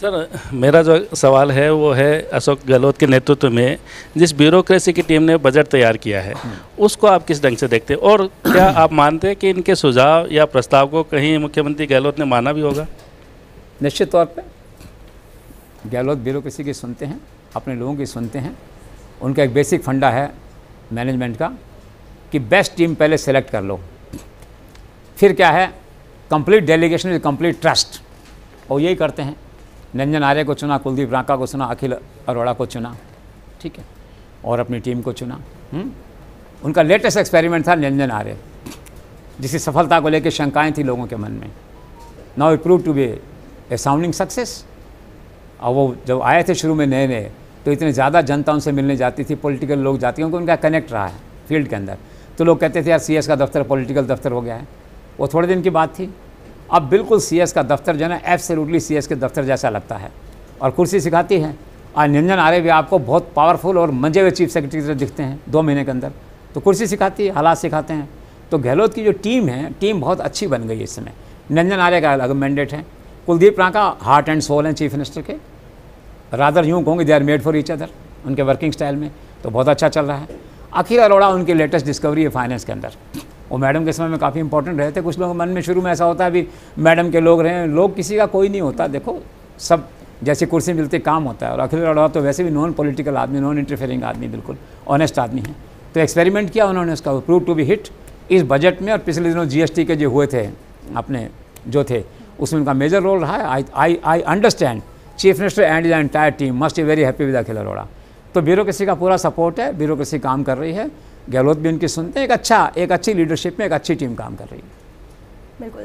Sir मेरा जो सवाल है वो है अशोक गहलोत के नेतृत्व में जिस ब्यूरोक्रेसी की टीम ने बजट तैयार किया है उसको आप किस ढंग से देखते हैं और क्या आप मानते हैं कि इनके सुझाव या प्रस्ताव को कहीं मुख्यमंत्री गहलोत ने माना भी होगा निश्चित तौर पर गहलोत ब्यूरोक्रेसी की सुनते हैं अपने लोगों की सुनते हैं उनका एक बेसिक फंडा है मैनेजमेंट का कि बेस्ट टीम पहले सेलेक्ट कर लो फिर क्या है complete delegation is complete trust और यही करते हैं निरंजन आर्य को चुना कुलदीप रांका को चुना अखिल अरोड़ा को चुना ठीक है और अपनी टीम को चुना हुँ? हम्म? उनका लेटेस्ट एक्सपेरिमेंट था निरंजन आर्य जिसकी सफलता को लेकर शंकाएं थी लोगों के मन में now it prove to be a sounding success और वो जब आए थे शुरू में नए नए तो इतने ज़्यादा जनता उनसे मिलने जाती थी पॉलिटिकल लोग जाते हैं क्योंकि उनका कनेक्ट रहा है फील्ड के अंदर तो लोग कहते थे यार सीएस का दफ्तर पॉलिटिकल दफ्तर हो गया है वो थोड़े दिन की बात थी अब बिल्कुल सी का दफ्तर जो है ना एब्सोल्युटली सी के दफ्तर जैसा लगता है और कुर्सी सिखाती है और निरंजन आर्य भी आपको बहुत पावरफुल और मंजे हुए चीफ सेक्रेटरी दिखते हैं दो महीने के अंदर तो कुर्सी सिखाती है हालात सिखाते हैं तो गहलोत की जो टीम है टीम बहुत अच्छी बन गई है इस समय निरंजन आर्य का अलग मैंडेट है Kuldeep Raka heart and soul हैं चीफ मिनिस्टर के रादर यूँ कहूँगी they are made for each other उनके वर्किंग स्टाइल में तो बहुत अच्छा चल रहा है अखिल अरोड़ा उनकी लेटेस्ट डिस्कवरी है फाइनेंस के अंदर और मैडम के समय में काफ़ी इंपॉर्टेंट रहते कुछ लोगों के मन में शुरू में ऐसा होता है अभी मैडम के लोग रहे लोग किसी का कोई नहीं होता देखो सब जैसे कुर्सी मिलते काम होता है और अखिल अरोड़ा तो वैसे भी नॉन पॉलिटिकल आदमी नॉन इंटरफेयरिंग आदमी बिल्कुल ऑनेस्ट आदमी है तो एक्सपेरिमेंट किया उन्होंने उसका प्रूव टू बी हिट इस बजट में और पिछले दिनों जीएसटी के जो हुए थे अपने जो थे उसमें उनका मेजर रोल रहा है I I I understand chief minister and the entire team must very happy with Akhil Arora तो ब्यूरोक्रेसी का पूरा सपोर्ट है ब्यूरोक्रेसी काम कर रही है गहलोत भी उनकी सुनते हैं एक अच्छा एक अच्छी लीडरशिप में एक अच्छी टीम काम कर रही है बिल्कुल